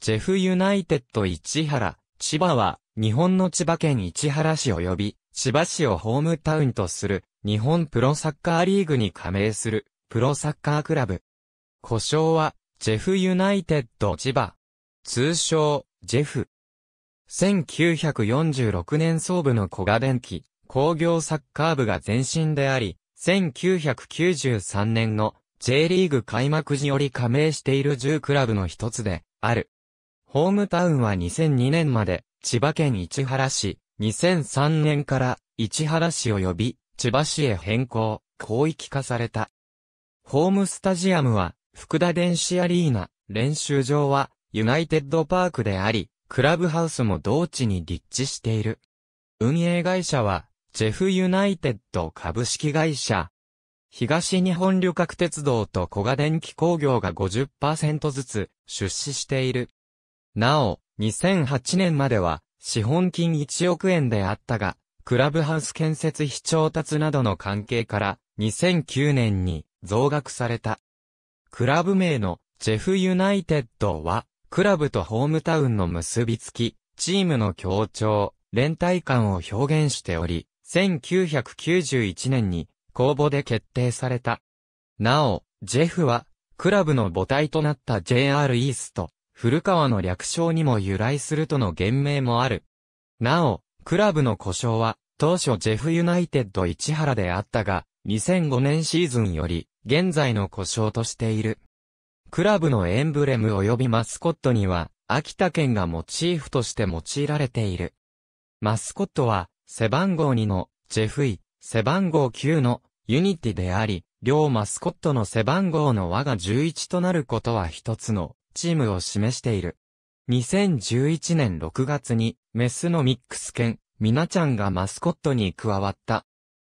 ジェフユナイテッド市原、千葉は、日本の千葉県市原市及び、千葉市をホームタウンとする、日本プロサッカーリーグに加盟する、プロサッカークラブ。故障は、ジェフユナイテッド千葉。通称、ジェフ。1946年総部の小賀電機、工業サッカー部が前身であり、1993年の J リーグ開幕時より加盟している10クラブの一つで、ある。ホームタウンは2002年まで、千葉県市原市、2003年から市原市及び千葉市へ変更、広域化された。ホームスタジアムは、福田電子アリーナ、練習場は、ユナイテッドパークであり、クラブハウスも同地に立地している。運営会社は、ジェフユナイテッド株式会社。東日本旅客鉄道と小賀電機工業が50%ずつ出資している。なお、2008年までは、資本金1億円であったが、クラブハウス建設費調達などの関係から、2009年に増額された。クラブ名のジェフユナイテッドは、クラブとホームタウンの結びつき、チームの協調、連帯感を表現しており、1991年に公募で決定された。なお、ジェフは、クラブの母体となった JR イースト、古川の略称にも由来するとの言明もある。なお、クラブの故障は、当初ジェフユナイテッド市原であったが、2005年シーズンより、現在の故障としている。クラブのエンブレム及びマスコットには、秋田県がモチーフとして用いられている。マスコットは、背番号2の、ジェフイ、背番号9の、ユニティであり、両マスコットの背番号の和が11となることは一つの、チームを示している。2011年6月に、メスのミックス犬、ミナちゃんがマスコットに加わった。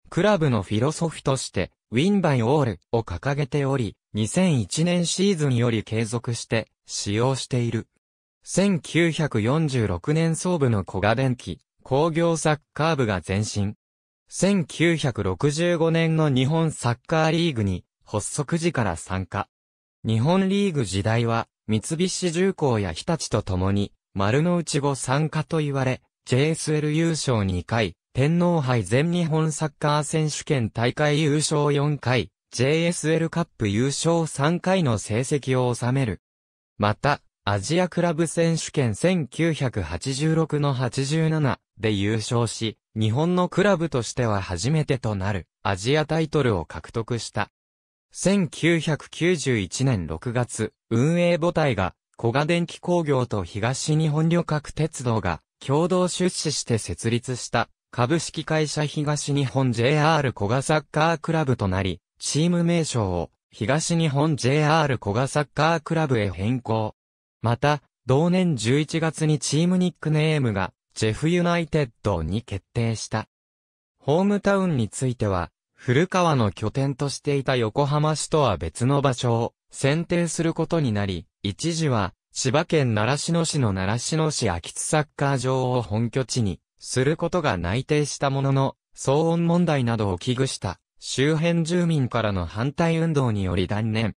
クラブのフィロソフィとして、ウィンバイオールを掲げており、2001年シーズンより継続して使用している。1946年総部の小賀電機、工業サッカー部が前身。1965年の日本サッカーリーグに発足時から参加。日本リーグ時代は三菱重工や日立と共に、丸の内後参加と言われ、JSL 優勝2回、天皇杯全日本サッカー選手権大会優勝4回、JSL カップ優勝3回の成績を収める。また、アジアクラブ選手権1986の87で優勝し、日本のクラブとしては初めてとなるアジアタイトルを獲得した。1991年6月、運営母体が、小賀電機工業と東日本旅客鉄道が、共同出資して設立した、株式会社東日本 JR 小賀サッカークラブとなり、チーム名称を、東日本 JR 小賀サッカークラブへ変更。また、同年11月にチームニックネームが、ジェフユナイテッドに決定した。ホームタウンについては、古川の拠点としていた横浜市とは別の場所を選定することになり、一時は千葉県習志野市の習志野市秋津サッカー場を本拠地にすることが内定したものの、騒音問題などを危惧した周辺住民からの反対運動により断念。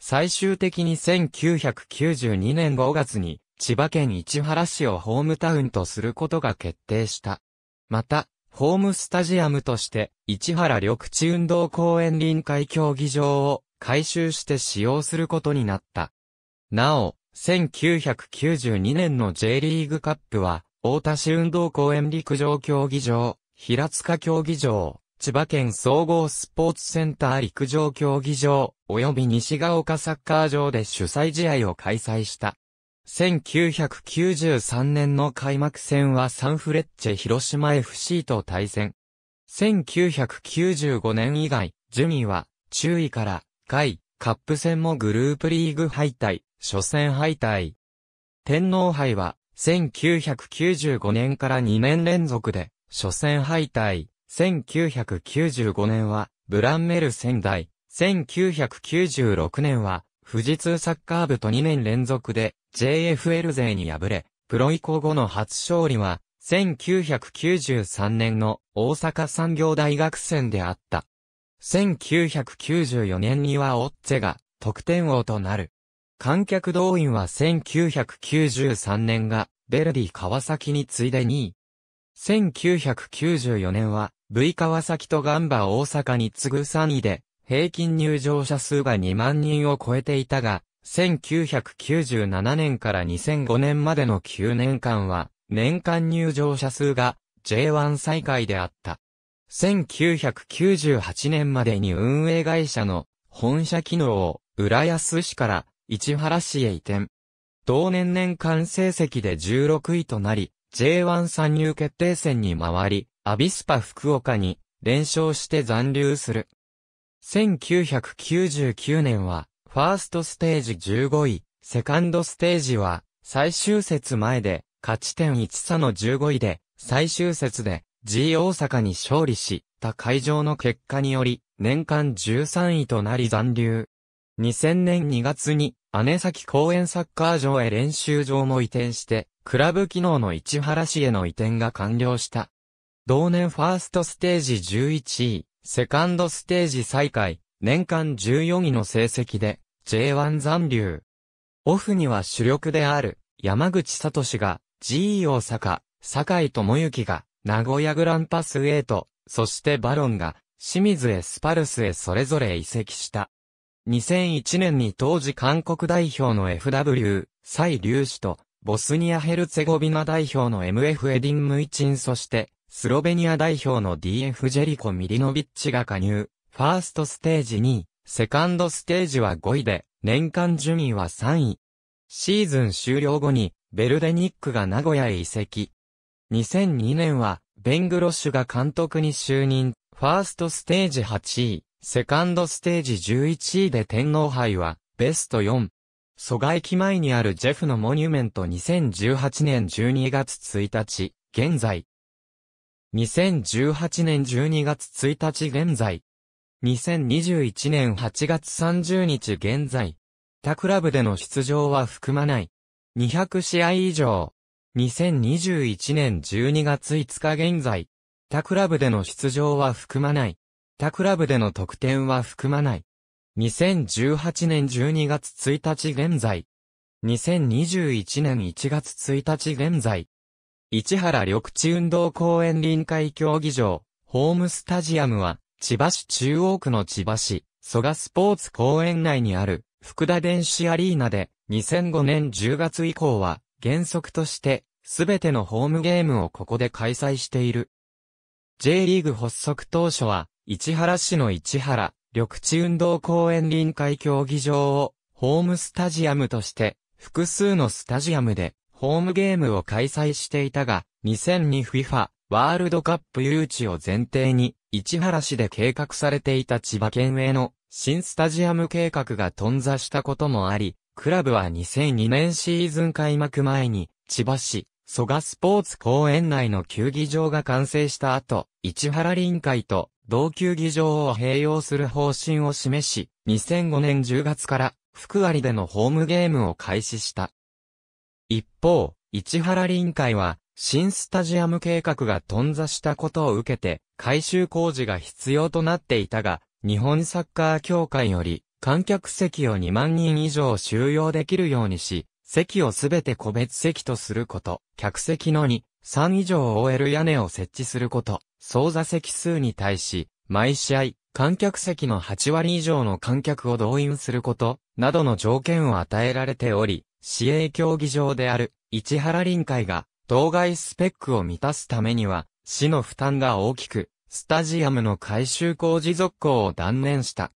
最終的に1992年5月に千葉県市原市をホームタウンとすることが決定した。また、ホームスタジアムとして、市原緑地運動公園臨海競技場を改修して使用することになった。なお、1992年の J リーグカップは、大田市運動公園陸上競技場、平塚競技場、千葉県総合スポーツセンター陸上競技場、及び西が丘サッカー場で主催試合を開催した。1993年の開幕戦はサンフレッチェ広島 FC と対戦。1995年以外、順位は、中位から、下カップ戦もグループリーグ敗退、初戦敗退。天皇杯は、1995年から2年連続で、初戦敗退。1995年は、ブランメル仙台。1996年は、富士通サッカー部と2年連続で JFL 勢に敗れ、プロ移行後の初勝利は、1993年の大阪産業大学戦であった。1994年にはオッツェが得点王となる。観客動員は1993年がベルディ川崎に次いで2位。1994年は V 川崎とガンバ大阪に次ぐ3位で平均入場者数が2万人を超えていたが、1997年から2005年までの9年間は、年間入場者数が J1 最下位であった。1998年までに運営会社の本社機能を浦安市から市原市へ移転。同年年間成績で16位となり、J1 参入決定戦に回り、アビスパ福岡に連勝して残留する。1999年は、ファーストステージ15位、セカンドステージは、最終節前で、勝ち点1差の15位で、最終節で、G 大阪に勝利し、た会場の結果により、年間13位となり残留。2000年2月に、姉崎公園サッカー場へ練習場も移転して、クラブ機能の市原市への移転が完了した。同年ファーストステージ11位、セカンドステージ再開、年間14位の成績で、J1 残留。オフには主力である、山口聡が、GE 大阪、坂井智之が、名古屋グランパスへと、そしてバロンが、清水エスパルスへそれぞれ移籍した。2001年に当時韓国代表の FW、蔡隆氏と、ボスニアヘルツェゴビナ代表の MF エディン・ムイチンそして、スロベニア代表の DF ジェリコ・ミリノビッチが加入、ファーストステージ2位、セカンドステージは5位で、年間順位は3位。シーズン終了後に、ベルデニックが名古屋へ移籍。2002年は、ベングロッシュが監督に就任、ファーストステージ8位、セカンドステージ11位で天皇杯は、ベスト4。蘇我駅前にあるジェフのモニュメント2018年12月1日、現在、2018年12月1日現在。2021年8月30日現在。他クラブでの出場は含まない。200試合以上。2021年12月5日現在。他クラブでの出場は含まない。他クラブでの得点は含まない。2018年12月1日現在。2021年1月1日現在。市原緑地運動公園臨海競技場、ホームスタジアムは、千葉市中央区の千葉市、蘇我スポーツ公園内にある、福田電子アリーナで、2005年10月以降は、原則として、すべてのホームゲームをここで開催している。J リーグ発足当初は、市原市の市原、緑地運動公園臨海競技場を、ホームスタジアムとして、複数のスタジアムでホームゲームを開催していたが、2002FIFA ワールドカップ誘致を前提に、市原市で計画されていた千葉県への新スタジアム計画が頓挫したこともあり、クラブは2002年シーズン開幕前に、千葉市、蘇我スポーツ公園内の球技場が完成した後、市原臨海と同球技場を併用する方針を示し、2005年10月から、福割でのホームゲームを開始した。一方、市原臨海は、新スタジアム計画が頓挫したことを受けて、改修工事が必要となっていたが、日本サッカー協会より、観客席を2万人以上収容できるようにし、席をすべて個別席とすること、客席の2、3以上を終える屋根を設置すること、総座席数に対し、毎試合、観客席の8割以上の観客を動員すること、などの条件を与えられており、市営競技場である市原臨海が当該スペックを満たすためには市の負担が大きくスタジアムの改修工事続行を断念した。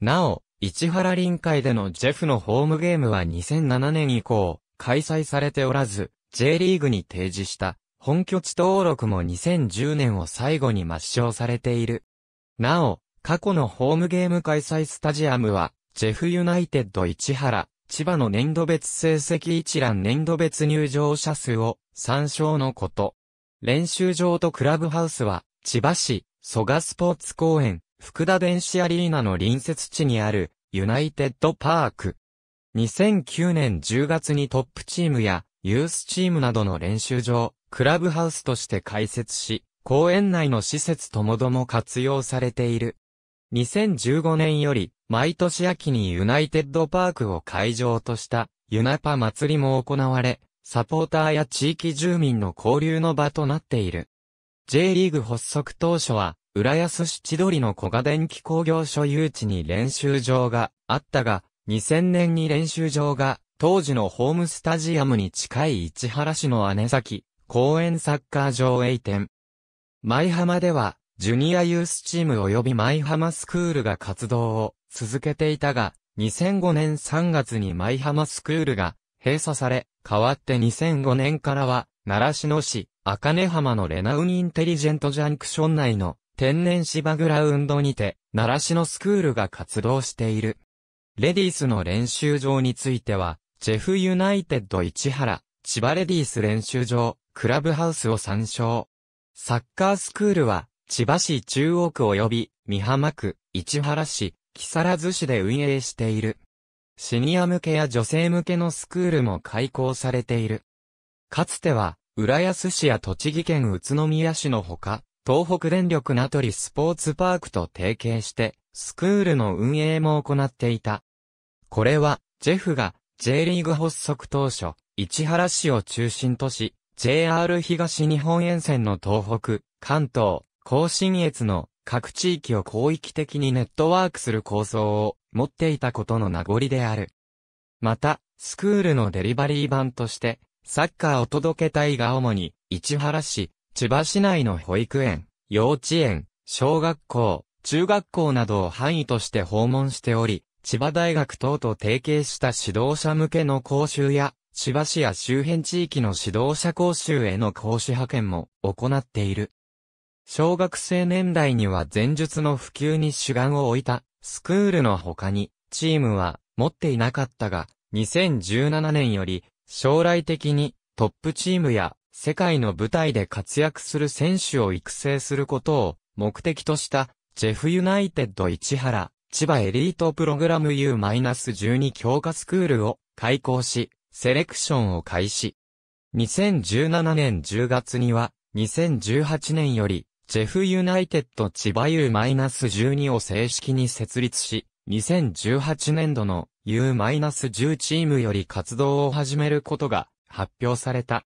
なお、市原臨海でのジェフのホームゲームは2007年以降開催されておらず J リーグに提示した本拠地登録も2010年を最後に抹消されている。なお、過去のホームゲーム開催スタジアムは、ジェフユナイテッド市原、千葉の年度別成績一覧年度別入場者数を参照のこと。練習場とクラブハウスは、千葉市、蘇我スポーツ公園、福田電子アリーナの隣接地にある、ユナイテッドパーク。2009年10月にトップチームや、ユースチームなどの練習場、クラブハウスとして開設し、公園内の施設ともども活用されている。2015年より、毎年秋にユナイテッドパークを会場とした、ユナパ祭りも行われ、サポーターや地域住民の交流の場となっている。J リーグ発足当初は、浦安市千鳥の小賀電気工業所有地に練習場があったが、2000年に練習場が、当時のホームスタジアムに近い市原市の姉崎、公園サッカー場へ移転。舞浜では、ジュニアユースチーム及び舞浜スクールが活動を続けていたが、2005年3月に舞浜スクールが閉鎖され、代わって2005年からは、奈良市の市、赤根浜のレナウンインテリジェントジャンクション内の天然芝グラウンドにて、奈良市のスクールが活動している。レディースの練習場については、ジェフユナイテッド市原、千葉レディース練習場、クラブハウスを参照。サッカースクールは、千葉市中央区及び、三浜区、市原市、木更津市で運営している。シニア向けや女性向けのスクールも開校されている。かつては、浦安市や栃木県宇都宮市のほか、東北電力名取スポーツパークと提携して、スクールの運営も行っていた。これは、ジェフが J リーグ発足当初、市原市を中心とし、JR 東日本沿線の東北、関東、甲信越の各地域を広域的にネットワークする構想を持っていたことの名残である。また、スクールのデリバリー版として、サッカーを届けたいが主に、市原市、千葉市内の保育園、幼稚園、小学校、中学校などを範囲として訪問しており、千葉大学等と提携した指導者向けの講習や、千葉市や周辺地域の指導者講習への講師派遣も行っている。小学生年代には前述の普及に主眼を置いたスクールの他にチームは持っていなかったが2017年より将来的にトップチームや世界の舞台で活躍する選手を育成することを目的としたジェフユナイテッド市原千葉エリートプログラム U-12 強化スクールを開校しセレクションを開始2017年10月には2018年よりジェフユナイテッド千葉 U-12 を正式に設立し、2018年度の U-10 チームより活動を始めることが発表された。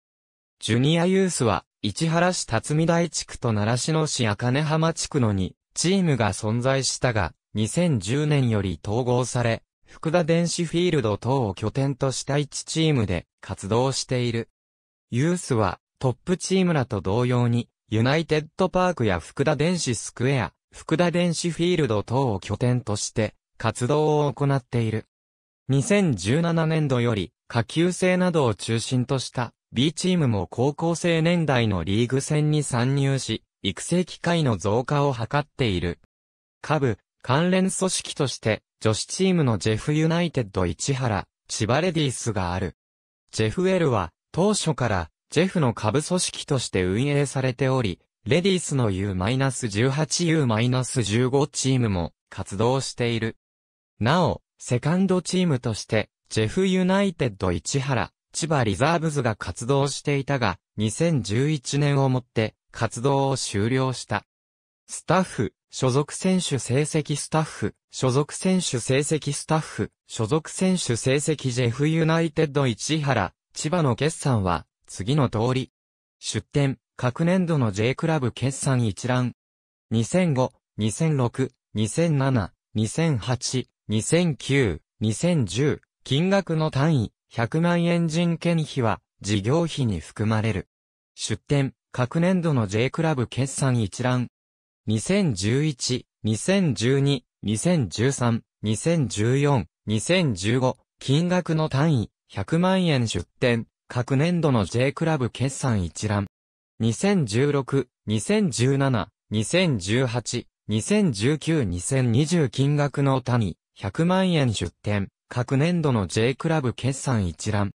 ジュニアユースは、市原市辰巳台地区と奈良市の市赤根浜地区の2チームが存在したが、2010年より統合され、福田電子フィールド等を拠点とした1チームで活動している。ユースはトップチームらと同様にユナイテッドパークや福田電子スクエア、福田電子フィールド等を拠点として活動を行っている。2017年度より下級生などを中心とした B チームも高校生年代のリーグ戦に参入し、育成機会の増加を図っている。下部、関連組織として、女子チームのジェフユナイテッド市原、千葉レディースがある。ジェフエルは、当初から、ジェフの下部組織として運営されており、レディースの U-18U-15 チームも活動している。なお、セカンドチームとして、ジェフユナイテッド市原、千葉リザーブズが活動していたが、2011年をもって活動を終了した。スタッフ、所属選手成績スタッフ、所属選手成績スタッフ、所属選手成績ジェフユナイテッド市原、千葉の決算は、次の通り。出展、各年度の J クラブ決算一覧。2005、2006、2007、2008、2009、2010、金額の単位、100万円人件費は、事業費に含まれる。出展、各年度の J クラブ決算一覧。2011、2012、2013、2014、2015、金額の単位、100万円出展、各年度の J クラブ決算一覧。2016、2017、2018、2019、2020金額の他に、100万円出店。各年度の J クラブ決算一覧。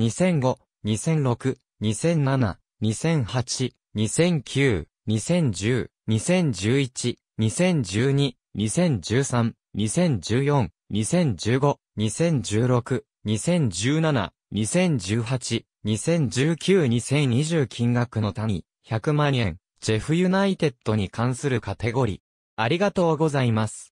2005、2006、2007、2008、2009、2010、2011、2012、2013、2014、2015、2016、2017、2018、2019、2020金額の谷、100万円、ジェフユナイテッドに関するカテゴリー。ありがとうございます。